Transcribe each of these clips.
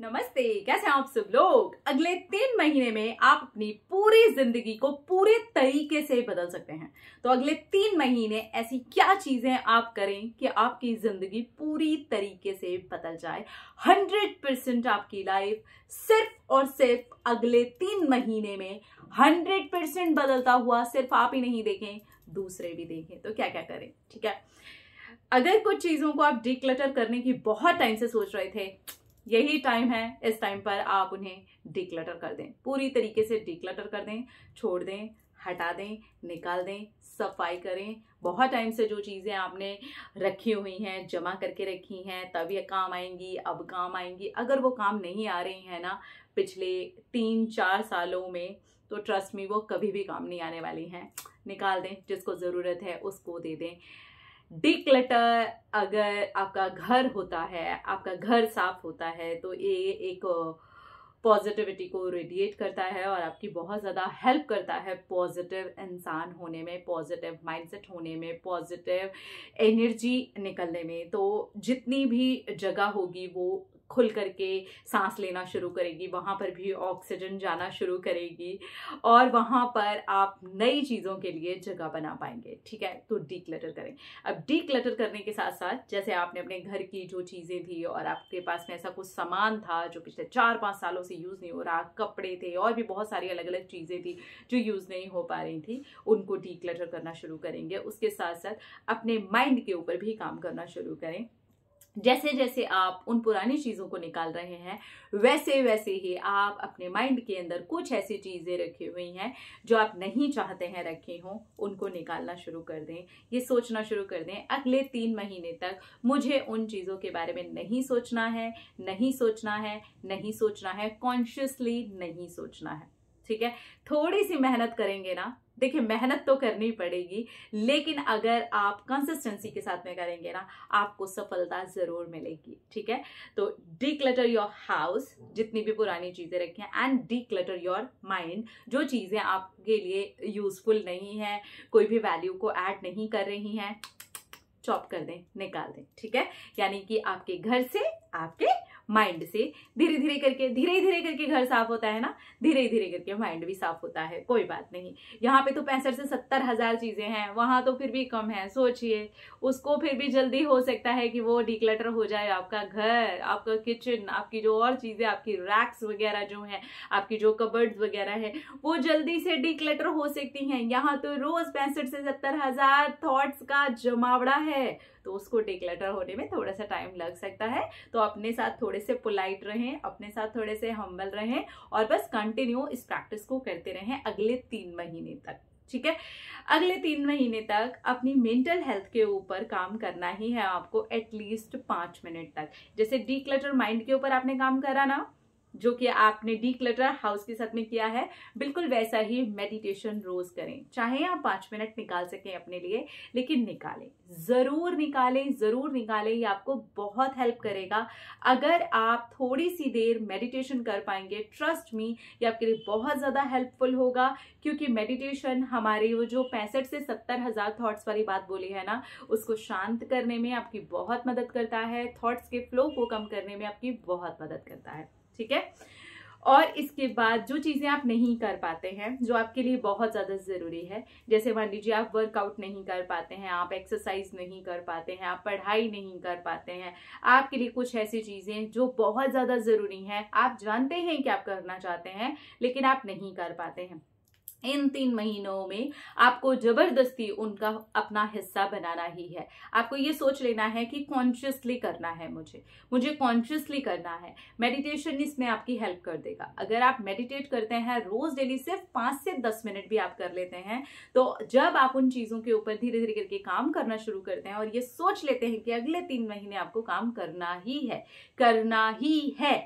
नमस्ते कैसे हैं आप सब लोग अगले तीन महीने में आप अपनी पूरी जिंदगी को पूरे तरीके से बदल सकते हैं तो अगले तीन महीने ऐसी क्या चीजें आप करें कि आपकी जिंदगी पूरी तरीके से बदल जाए हंड्रेड परसेंट आपकी लाइफ सिर्फ और सिर्फ अगले तीन महीने में हंड्रेड परसेंट बदलता हुआ सिर्फ आप ही नहीं देखें दूसरे भी देखें तो क्या क्या करें ठीक है अगर कुछ चीजों को आप डिक्लटर करने की बहुत टाइम से सोच रहे थे यही टाइम है इस टाइम पर आप उन्हें डिक्लटर कर दें पूरी तरीके से डिक्लटर कर दें छोड़ दें हटा दें निकाल दें सफाई करें बहुत टाइम से जो चीज़ें आपने रखी हुई हैं जमा करके रखी हैं तभी काम आएंगी अब काम आएंगी अगर वो काम नहीं आ रही हैं ना पिछले तीन चार सालों में तो ट्रस्ट में वो कभी भी काम नहीं आने वाली हैं निकाल दें जिसको ज़रूरत है उसको दे दें डिक्लटर अगर आपका घर होता है आपका घर साफ होता है तो ये एक पॉजिटिविटी को रेडिएट करता है और आपकी बहुत ज़्यादा हेल्प करता है पॉजिटिव इंसान होने में पॉजिटिव माइंडसेट होने में पॉजिटिव एनर्जी निकलने में तो जितनी भी जगह होगी वो खुल करके सांस लेना शुरू करेगी वहाँ पर भी ऑक्सीजन जाना शुरू करेगी और वहाँ पर आप नई चीज़ों के लिए जगह बना पाएंगे ठीक है तो डी क्लटर करें अब डी क्लटर करने के साथ साथ जैसे आपने अपने घर की जो चीज़ें थी और आपके पास में ऐसा कुछ सामान था जो पिछले चार पाँच सालों से यूज़ नहीं हो रहा कपड़े थे और भी बहुत सारी अलग अलग चीज़ें थी जो यूज़ नहीं हो पा रही थी उनको डी क्लटर करना शुरू करेंगे उसके साथ साथ अपने माइंड के ऊपर भी काम करना शुरू करें जैसे जैसे आप उन पुरानी चीज़ों को निकाल रहे हैं वैसे वैसे ही आप अपने माइंड के अंदर कुछ ऐसी चीज़ें रखी हुई हैं जो आप नहीं चाहते हैं रखे हों उनको निकालना शुरू कर दें ये सोचना शुरू कर दें अगले तीन महीने तक मुझे उन चीज़ों के बारे में नहीं सोचना है नहीं सोचना है नहीं सोचना है कॉन्शियसली नहीं सोचना है ठीक है थोड़ी सी मेहनत करेंगे ना देखिए मेहनत तो करनी पड़ेगी लेकिन अगर आप कंसिस्टेंसी के साथ में करेंगे ना आपको सफलता ज़रूर मिलेगी ठीक है तो डी क्लटर योर हाउस जितनी भी पुरानी चीज़ें रखी हैं and declutter your mind जो चीज़ें आपके लिए यूज़फुल नहीं है कोई भी वैल्यू को ऐड नहीं कर रही हैं चॉप कर दें निकाल दें ठीक है यानी कि आपके घर से आपके माइंड से धीरे धीरे करके धीरे धीरे करके घर साफ होता है ना धीरे धीरे करके माइंड भी साफ होता है कोई बात नहीं यहाँ पे तो पैंसठ से सत्तर हजार चीजें हैं वहां तो फिर भी कम है सोचिए उसको फिर भी जल्दी हो सकता है कि वो डिक्लेटर हो जाए आपका घर आपका किचन आपकी जो और चीजें आपकी रैक्स वगैरह जो है आपकी जो कबर्ड वगैरह है वो जल्दी से डिक्लेटर हो सकती है यहाँ तो रोज पैंसठ से सत्तर हजार थॉट्स का जमावड़ा है तो उसको डिक्लटर होने में थोड़ा सा टाइम लग सकता है तो अपने साथ थोड़े से पोलाइट रहें अपने साथ थोड़े से हम्बल रहें और बस कंटिन्यू इस प्रैक्टिस को करते रहें अगले तीन महीने तक ठीक है अगले तीन महीने तक अपनी मेंटल हेल्थ के ऊपर काम करना ही है आपको एटलीस्ट पाँच मिनट तक जैसे डी माइंड के ऊपर आपने काम करा ना जो कि आपने डी क्लटर हाउस के साथ में किया है बिल्कुल वैसा ही मेडिटेशन रोज करें चाहे आप पाँच मिनट निकाल सकें अपने लिए लेकिन निकालें ज़रूर निकालें ज़रूर निकालें ये आपको बहुत हेल्प करेगा अगर आप थोड़ी सी देर मेडिटेशन कर पाएंगे ट्रस्ट मी ये आपके लिए बहुत ज़्यादा हेल्पफुल होगा क्योंकि मेडिटेशन हमारे वो जो पैंसठ से सत्तर हज़ार थाट्स वाली बात बोली है ना उसको शांत करने में आपकी बहुत मदद करता है थॉट्स के फ्लो को कम करने में आपकी बहुत मदद करता है ठीक है और इसके बाद जो चीज़ें आप नहीं कर पाते हैं जो आपके लिए बहुत ज़्यादा ज़रूरी है जैसे मान लीजिए आप वर्कआउट नहीं कर पाते हैं आप एक्सरसाइज नहीं कर पाते हैं आप पढ़ाई नहीं कर पाते हैं आपके लिए कुछ ऐसी चीज़ें जो बहुत ज़्यादा ज़रूरी हैं आप जानते हैं कि आप करना चाहते हैं लेकिन आप नहीं कर पाते हैं इन तीन महीनों में आपको जबरदस्ती उनका अपना हिस्सा बनाना ही है आपको ये सोच लेना है कि कॉन्शियसली करना है मुझे मुझे कॉन्शियसली करना है मेडिटेशन इसमें आपकी हेल्प कर देगा अगर आप मेडिटेट करते हैं रोज डेली सिर्फ पाँच से दस मिनट भी आप कर लेते हैं तो जब आप उन चीज़ों के ऊपर धीरे धीरे करके काम करना शुरू करते हैं और ये सोच लेते हैं कि अगले तीन महीने आपको काम करना ही है करना ही है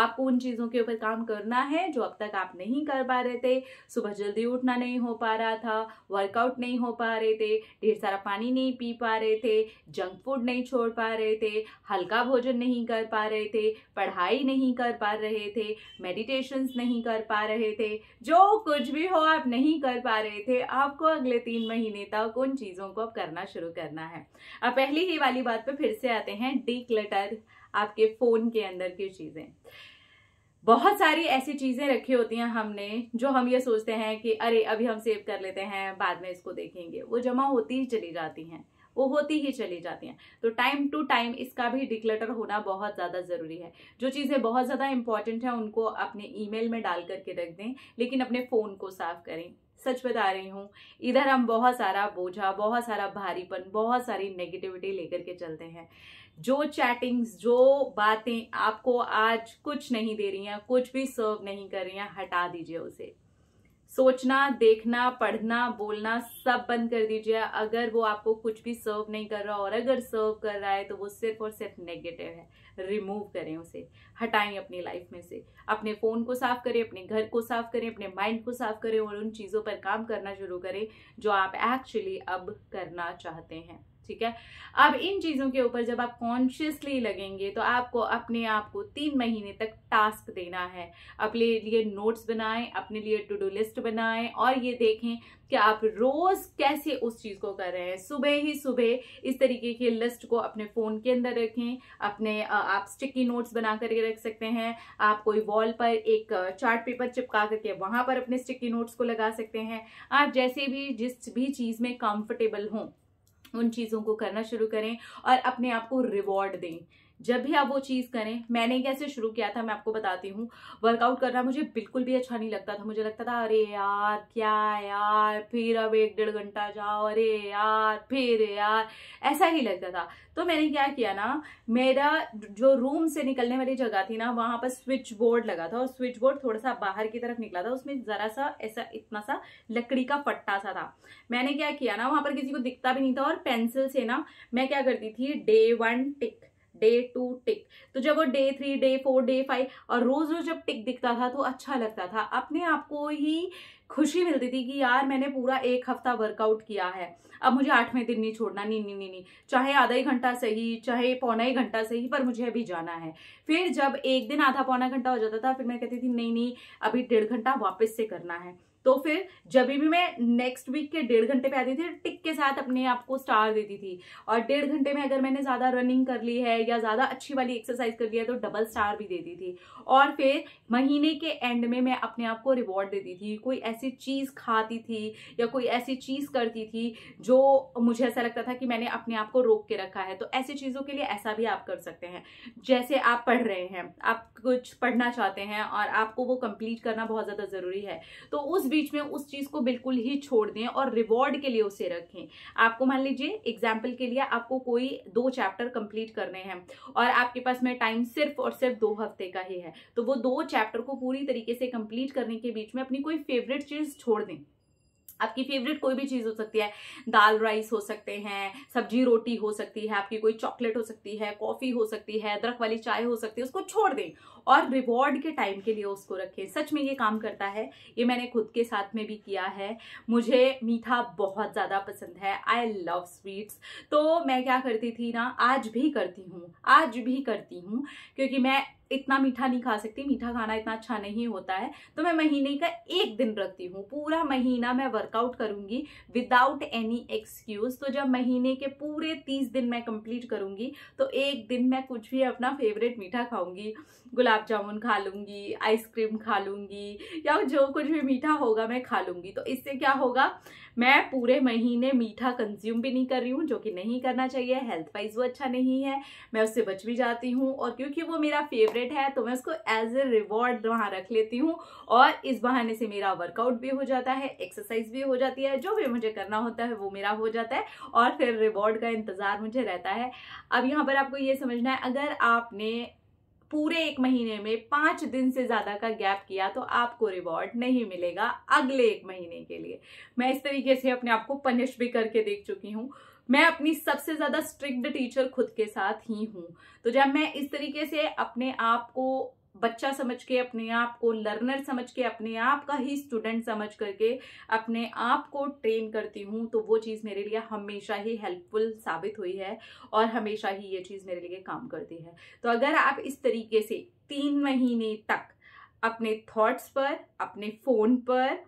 आपको उन चीज़ों के ऊपर काम करना है जो अब तक आप नहीं कर पा रहे थे सुबह जल्दी उठना नहीं हो पा रहा था वर्कआउट नहीं हो पा रहे थे ढेर सारा पानी नहीं पी पा रहे थे जंक फूड नहीं छोड़ पा रहे थे हल्का भोजन नहीं कर पा रहे थे पढ़ाई नहीं कर पा रहे थे मेडिटेशन नहीं कर पा रहे थे जो कुछ भी हो आप नहीं कर पा रहे थे आपको अगले तीन महीने तक उन चीज़ों को अब करना शुरू करना है अब पहली ही वाली बात पर फिर से आते हैं डी आपके फ़ोन के अंदर की चीज़ें बहुत सारी ऐसी चीजें रखी होती हैं हमने जो हम ये सोचते हैं कि अरे अभी हम सेव कर लेते हैं बाद में इसको देखेंगे वो जमा होती ही चली जाती हैं वो होती ही चली जाती हैं तो टाइम टू टाइम इसका भी डिक्लेटर होना बहुत ज़्यादा ज़रूरी है जो चीज़ें बहुत ज़्यादा इंपॉर्टेंट हैं उनको अपने ईमेल में डाल करके रख दें लेकिन अपने फ़ोन को साफ करें सच बता रही हूँ इधर हम बहुत सारा बोझा बहुत सारा भारीपन बहुत सारी नेगेटिविटी लेकर के चलते हैं जो चैटिंग्स जो बातें आपको आज कुछ नहीं दे रही हैं कुछ भी सर्व नहीं कर रही हैं हटा दीजिए उसे सोचना देखना पढ़ना बोलना सब बंद कर दीजिए अगर वो आपको कुछ भी सर्व नहीं कर रहा और अगर सर्व कर रहा है तो वो सिर्फ और सिर्फ नेगेटिव है रिमूव करें उसे हटाएं अपनी लाइफ में से अपने फ़ोन को साफ करें अपने घर को साफ करें अपने माइंड को साफ करें और उन चीज़ों पर काम करना शुरू करें जो आप एक्चुअली अब करना चाहते हैं ठीक है अब इन चीज़ों के ऊपर जब आप कॉन्शियसली लगेंगे तो आपको अपने आप को तीन महीने तक टास्क देना है अपने लिए नोट्स बनाएं अपने लिए टू डू लिस्ट बनाएं और ये देखें कि आप रोज़ कैसे उस चीज़ को कर रहे हैं सुबह ही सुबह इस तरीके की लिस्ट को अपने फ़ोन के अंदर रखें अपने आप स्टिकी नोट्स बना करके रख सकते हैं आप कोई वॉल पर एक चार्ट पेपर चिपका करके वहाँ पर अपने स्टिकी नोट्स को लगा सकते हैं आप जैसे भी जिस भी चीज़ में कंफर्टेबल हों उन चीज़ों को करना शुरू करें और अपने आप को रिवॉर्ड दें जब भी आप वो चीज़ करें मैंने कैसे शुरू किया था मैं आपको बताती हूँ वर्कआउट करना मुझे बिल्कुल भी अच्छा नहीं लगता था मुझे लगता था अरे यार क्या यार फिर अब एक डेढ़ घंटा जाओ अरे यार फिर यार ऐसा ही लगता था तो मैंने क्या किया ना मेरा जो रूम से निकलने वाली जगह थी ना वहाँ पर स्विच बोर्ड लगा था और स्विच बोर्ड थोड़ा सा बाहर की तरफ निकला था उसमें ज़रा सा ऐसा इतना सा लकड़ी का फट्टा सा था मैंने क्या किया ना वहाँ पर किसी को दिखता भी नहीं था और पेंसिल से ना मैं क्या करती थी day one tick day two tick तो जब वो day three day four day five और रोज रोज जब टिक दिखता था तो अच्छा लगता था अपने आप को ही खुशी मिलती थी कि यार मैंने पूरा एक हफ्ता वर्कआउट किया है अब मुझे आठवें दिन नहीं छोड़ना नहीं नहीं नहीं नहीं चाहे आधा ही घंटा सही चाहे पौना ही घंटा सही पर मुझे अभी जाना है फिर जब एक दिन आधा पौना घंटा हो जाता था फिर मैं कहती थी नहीं नहीं अभी डेढ़ घंटा वापस से करना है तो फिर जब भी मैं नेक्स्ट वीक के डेढ़ घंटे पे आती थी टिक के साथ अपने आप को स्टार देती थी और डेढ़ घंटे में अगर मैंने ज़्यादा रनिंग कर ली है या ज़्यादा अच्छी वाली एक्सरसाइज कर ली है तो डबल स्टार भी देती थी और फिर महीने के एंड में मैं अपने आप को रिवॉर्ड देती थी कोई ऐसी चीज़ खाती थी या कोई ऐसी चीज़ करती थी जो मुझे ऐसा लगता था कि मैंने अपने आप को रोक के रखा है तो ऐसी चीज़ों के लिए ऐसा भी आप कर सकते हैं जैसे आप पढ़ रहे हैं आप कुछ पढ़ना चाहते हैं और आपको वो कंप्लीट करना बहुत ज़्यादा ज़रूरी है तो उस बीच में उस चीज को बिल्कुल ही छोड़ दें और रिवॉर्ड के लिए उसे रखें आपको मान लीजिए एग्जाम्पल के लिए आपको कोई दो चैप्टर कंप्लीट करने हैं और आपके पास में टाइम सिर्फ और सिर्फ दो हफ्ते का ही है तो वो दो चैप्टर को पूरी तरीके से कंप्लीट करने के बीच में अपनी कोई फेवरेट चीज छोड़ दें आपकी फेवरेट कोई भी चीज़ हो सकती है दाल राइस हो सकते हैं सब्जी रोटी हो सकती है आपकी कोई चॉकलेट हो सकती है कॉफ़ी हो सकती है अदरक वाली चाय हो सकती है उसको छोड़ दें और रिवॉर्ड के टाइम के लिए उसको रखें सच में ये काम करता है ये मैंने खुद के साथ में भी किया है मुझे मीठा बहुत ज़्यादा पसंद है आई लव स्वीट्स तो मैं क्या करती थी ना आज भी करती हूँ आज भी करती हूँ क्योंकि मैं इतना मीठा नहीं खा सकती मीठा खाना इतना अच्छा नहीं होता है तो मैं महीने का एक दिन रखती हूँ पूरा महीना मैं वर्कआउट करूँगी विदाउट एनी एक्सक्यूज़ तो जब महीने के पूरे तीस दिन मैं कंप्लीट करूँगी तो एक दिन मैं कुछ भी अपना फेवरेट मीठा खाऊंगी गुलाब जामुन खा लूँगी आइसक्रीम खा लूँगी या जो कुछ भी मीठा होगा मैं खा लूँगी तो इससे क्या होगा मैं पूरे महीने मीठा कंज्यूम भी नहीं कर रही हूँ जो कि नहीं करना चाहिए हेल्थ वाइज वो अच्छा नहीं है मैं उससे बच भी जाती हूँ और क्योंकि वो मेरा फेवरेट है तो मैं उसको एज ए रिवॉर्ड वहाँ रख लेती हूँ और इस बहाने से मेरा वर्कआउट भी हो जाता है एक्सरसाइज भी हो जाती है जो भी मुझे करना होता है वो मेरा हो जाता है और फिर रिवॉर्ड का इंतज़ार मुझे रहता है अब यहाँ पर आपको ये समझना है अगर आपने पूरे एक महीने में पांच दिन से ज़्यादा का गैप किया तो आपको रिवॉर्ड नहीं मिलेगा अगले एक महीने के लिए मैं इस तरीके से अपने आप को पनिश भी करके देख चुकी हूँ मैं अपनी सबसे ज़्यादा स्ट्रिक्ट टीचर खुद के साथ ही हूं तो जब मैं इस तरीके से अपने आप को बच्चा समझ के अपने आप को लर्नर समझ के अपने आप का ही स्टूडेंट समझ करके अपने आप को ट्रेन करती हूँ तो वो चीज़ मेरे लिए हमेशा ही हेल्पफुल साबित हुई है और हमेशा ही ये चीज़ मेरे लिए काम करती है तो अगर आप इस तरीके से तीन महीने तक अपने थॉट्स पर अपने फ़ोन पर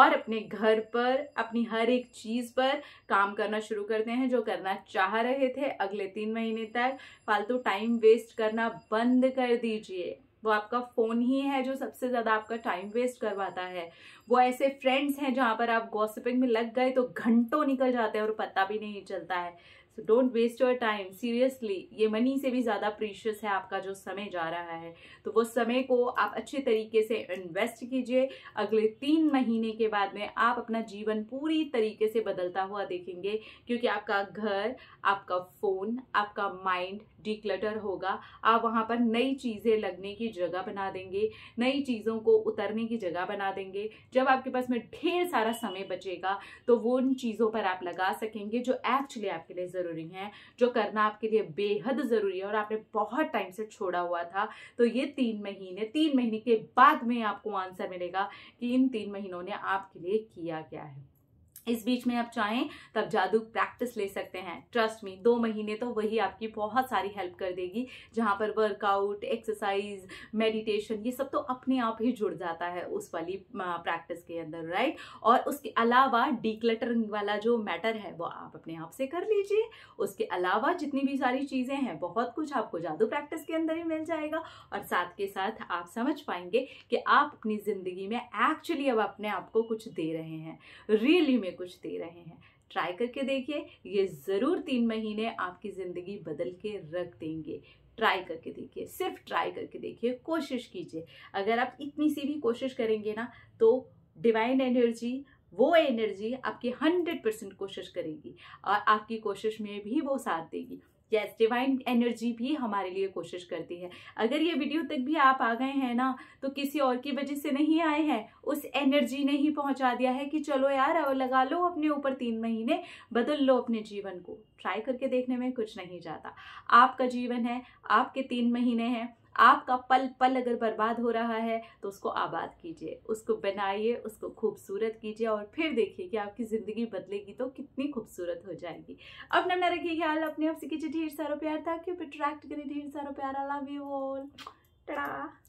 और अपने घर पर अपनी हर एक चीज़ पर काम करना शुरू करते हैं जो करना चाह रहे थे अगले तीन महीने तक फालतू टाइम वेस्ट करना बंद कर दीजिए वो आपका फ़ोन ही है जो सबसे ज़्यादा आपका टाइम वेस्ट करवाता है वो ऐसे फ्रेंड्स हैं जहाँ पर आप गॉसिपिंग में लग गए तो घंटों निकल जाते हैं और पता भी नहीं चलता है so don't waste your time seriously ये मनी से भी ज़्यादा प्रीशियस है आपका जो समय जा रहा है तो वो समय को आप अच्छे तरीके से इन्वेस्ट कीजिए अगले तीन महीने के बाद में आप अपना जीवन पूरी तरीके से बदलता हुआ देखेंगे क्योंकि आपका घर आपका फ़ोन आपका माइंड डिक्लटर होगा आप वहाँ पर नई चीज़ें लगने की जगह बना देंगे नई चीज़ों को उतरने की जगह बना देंगे जब आपके पास में ढेर सारा समय बचेगा तो वो उन चीज़ों पर आप लगा सकेंगे जो एक्चुअली आपके लिए ज़रूरी हैं जो करना आपके लिए बेहद ज़रूरी है और आपने बहुत टाइम से छोड़ा हुआ था तो ये तीन महीने तीन महीने के बाद में आपको आंसर मिलेगा कि इन तीन महीनों ने आपके लिए किया क्या है इस बीच में आप चाहें तब जादू प्रैक्टिस ले सकते हैं ट्रस्ट मी दो महीने तो वही आपकी बहुत सारी हेल्प कर देगी जहाँ पर वर्कआउट एक्सरसाइज मेडिटेशन ये सब तो अपने आप ही जुड़ जाता है उस वाली प्रैक्टिस के अंदर राइट और उसके अलावा डीक्लटरिंग वाला जो मैटर है वो आप अपने आप से कर लीजिए उसके अलावा जितनी भी सारी चीज़ें हैं बहुत कुछ आपको जादू प्रैक्टिस के अंदर ही मिल जाएगा और साथ के साथ आप समझ पाएंगे कि आप अपनी ज़िंदगी में एक्चुअली अब अपने आप को कुछ दे रहे हैं रियली में में कुछ दे रहे हैं ट्राई करके देखिए ये ज़रूर तीन महीने आपकी ज़िंदगी बदल के रख देंगे ट्राई करके देखिए सिर्फ ट्राई करके देखिए कोशिश कीजिए अगर आप इतनी सी भी कोशिश करेंगे ना तो डिवाइन एनर्जी वो एनर्जी आपकी हंड्रेड परसेंट कोशिश करेगी और आपकी कोशिश में भी वो साथ देगी यस डिवाइन एनर्जी भी हमारे लिए कोशिश करती है अगर ये वीडियो तक भी आप आ गए हैं ना तो किसी और की वजह से नहीं आए हैं उस एनर्जी ने ही पहुंचा दिया है कि चलो यार अब लगा लो अपने ऊपर तीन महीने बदल लो अपने जीवन को ट्राई करके देखने में कुछ नहीं जाता आपका जीवन है आपके तीन महीने हैं आपका पल पल अगर बर्बाद हो रहा है तो उसको आबाद कीजिए उसको बनाइए उसको खूबसूरत कीजिए और फिर देखिए कि आपकी ज़िंदगी बदलेगी तो कितनी खूबसूरत हो जाएगी अब न रखिए ख्याल अपने आप से कीजिए ढेर सारा प्यार था कि अट्रैक्ट करें ढेर सारा प्यार आई लव यू ऑल